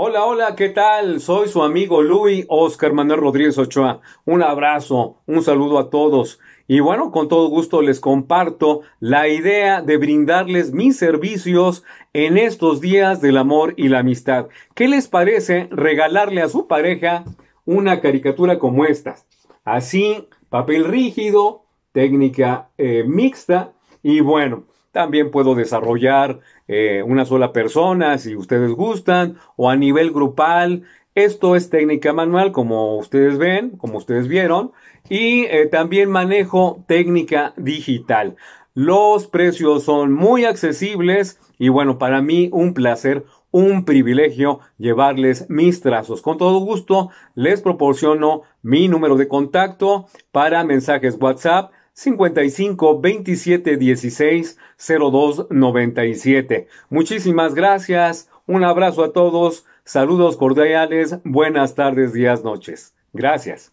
Hola, hola, ¿qué tal? Soy su amigo Luis Oscar Manuel Rodríguez Ochoa. Un abrazo, un saludo a todos. Y bueno, con todo gusto les comparto la idea de brindarles mis servicios en estos días del amor y la amistad. ¿Qué les parece regalarle a su pareja una caricatura como esta? Así, papel rígido, técnica eh, mixta y bueno, también puedo desarrollar eh, una sola persona si ustedes gustan o a nivel grupal. Esto es técnica manual como ustedes ven, como ustedes vieron. Y eh, también manejo técnica digital. Los precios son muy accesibles y bueno, para mí un placer un privilegio llevarles mis trazos. Con todo gusto les proporciono mi número de contacto para mensajes WhatsApp 55 27 16 02 97. Muchísimas gracias, un abrazo a todos, saludos cordiales, buenas tardes, días, noches. Gracias.